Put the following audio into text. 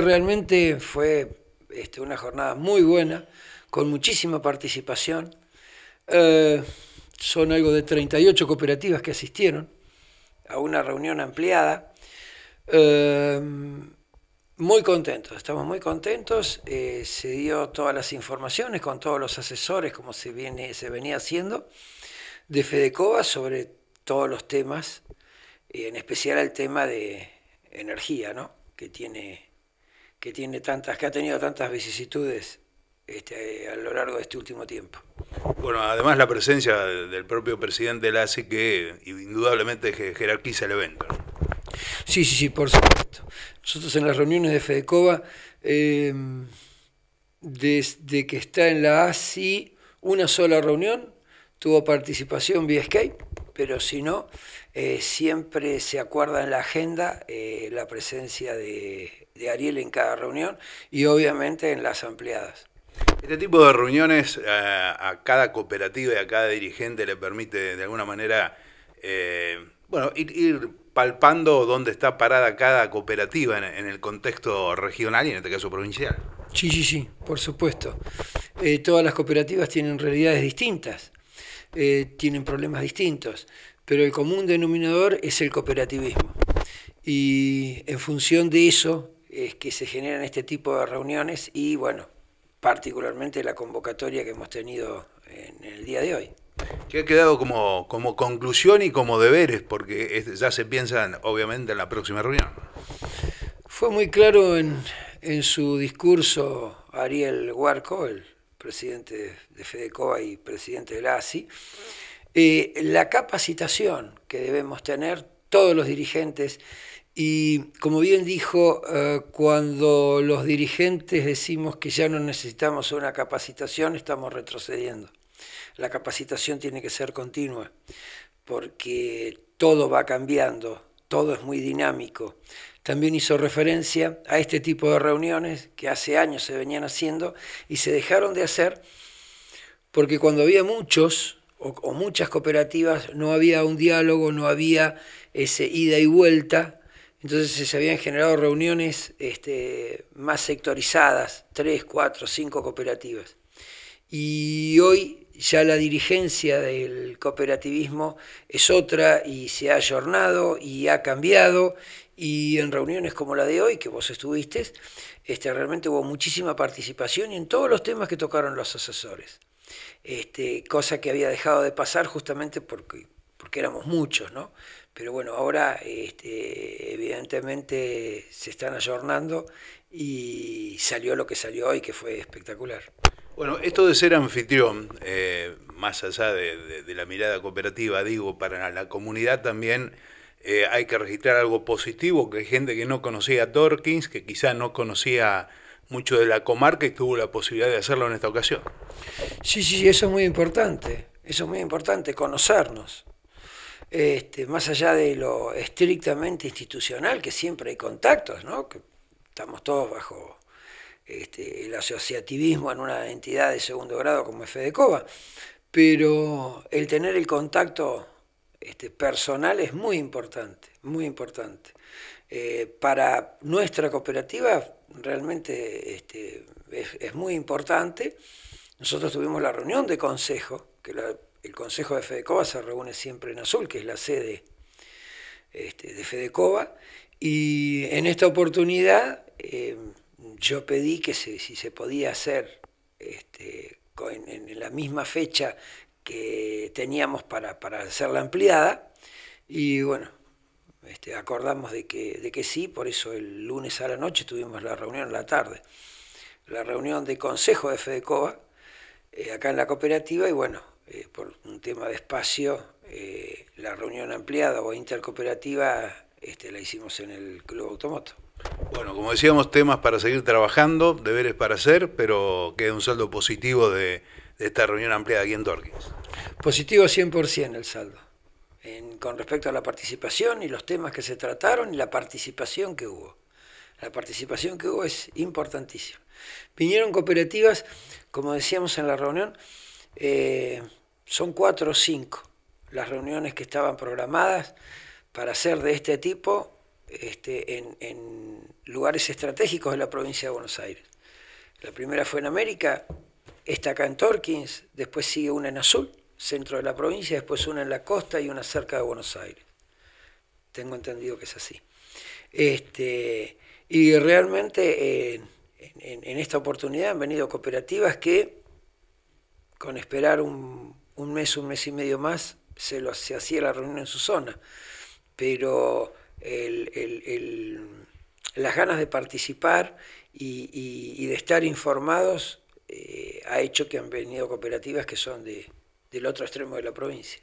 realmente fue este, una jornada muy buena, con muchísima participación. Eh, son algo de 38 cooperativas que asistieron a una reunión ampliada. Eh, muy contentos, estamos muy contentos. Eh, se dio todas las informaciones con todos los asesores, como se, viene, se venía haciendo, de Fedecova sobre todos los temas, en especial el tema de energía, ¿no? que tiene que tiene tantas, que ha tenido tantas vicisitudes este, a lo largo de este último tiempo. Bueno, además la presencia del propio presidente de la hace que indudablemente jerarquiza el evento. Sí, sí, sí, por supuesto. Nosotros en las reuniones de Fedecova, em, desde que está en la ASI, una sola reunión tuvo participación vía Skype pero si no, eh, siempre se acuerda en la agenda eh, la presencia de, Ariel en cada reunión y obviamente en las ampliadas. Este tipo de reuniones eh, a, cada cooperativa y a cada dirigente le permite de alguna manera bueno, ir, palpando dónde está parada cada cooperativa en, el contexto regional y en este caso provincial. Sí, sí, sí, por supuesto. todas las cooperativas tienen realidades distintas. Eh, tienen problemas distintos, pero el común denominador es el cooperativismo. Y en función de eso es que se generan este tipo de reuniones y, bueno, particularmente la convocatoria que hemos tenido en el día de hoy. Que ha quedado como, conclusión y como deberes, porque ya se piensan obviamente en la próxima reunión. Fue muy claro en, en su discurso Ariel Huarco, el presidente de FEDECOA y presidente de la ASI, eh, la capacitación que debemos tener todos los dirigentes. Y como bien dijo, eh, cuando los dirigentes decimos que ya no necesitamos una capacitación, estamos retrocediendo. La capacitación tiene que ser continua, porque todo va cambiando, todo es muy dinámico. También hizo referencia a este tipo de reuniones que hace años se venían haciendo y se dejaron de hacer porque cuando había muchos o, muchas cooperativas no había un diálogo, no había ese ida y vuelta, entonces eh, se habían generado reuniones este, más sectorizadas, tres, cuatro, cinco cooperativas. Y hoy ya la dirigencia del cooperativismo es otra y se ha ayornado y ha cambiado y en reuniones como la de hoy, que vos estuviste, este, realmente hubo muchísima participación y en todos los temas que tocaron los asesores, este, cosa que había dejado de pasar justamente porque, porque éramos muchos, ¿no? Pero bueno, ahora este, evidentemente se están ayornando y salió lo que salió hoy, que fue espectacular. Bueno, esto de ser anfitrión, eh, más allá de, la mirada cooperativa, digo, para la comunidad también eh, hay que registrar algo positivo, que hay gente que no conocía a Torkins, que quizá no conocía mucho de la comarca y tuvo la posibilidad de hacerlo en esta ocasión. Sí, sí, eso es muy importante, eso es muy importante, conocernos. Este, más allá de lo estrictamente institucional, que siempre hay contactos, ¿no? Que estamos todos bajo este, el asociativismo en una entidad de segundo grado como Fedecova, pero el tener el contacto este, personal es muy importante, muy importante. Eh, para nuestra cooperativa realmente este, es, muy importante. Nosotros tuvimos la reunión de consejo, que el consejo de Fedecova se reúne siempre en Azul, que es la sede de Fedecova, y en esta oportunidad... Eh, yo pedí que se, si se podía hacer este, en, la misma fecha que teníamos para, hacer la ampliada, y bueno, este, acordamos de que, de que sí, por eso el lunes a la noche tuvimos la reunión la tarde, la reunión de consejo de Fedecova, eh, acá en la cooperativa, y bueno, eh, por un tema de espacio, eh, la reunión ampliada o intercooperativa este, la hicimos en el Club Automoto. Bueno, como decíamos, temas para seguir trabajando, deberes para hacer, pero queda un saldo positivo de, esta reunión ampliada aquí en Torquins. Positivo 100% el saldo, con respecto a la participación y los temas que se trataron y la participación que hubo. La participación que hubo es importantísima. Vinieron cooperativas, como decíamos en la reunión, eh, son cuatro o cinco las reuniones que estaban programadas para hacer de este tipo este, en, lugares estratégicos de la provincia de Buenos Aires. La primera fue en América, esta acá en Torkins, después sigue una en Azul, centro de la provincia, después una en la costa y una cerca de Buenos Aires. Tengo entendido que es así. Este, y realmente en, esta oportunidad han venido cooperativas que, con esperar un, mes, un mes y medio más, se, lo, se hacía la reunión en su zona. Pero el, las ganas de participar y, de estar informados eh, ha hecho que han venido cooperativas que son de, del otro extremo de la provincia.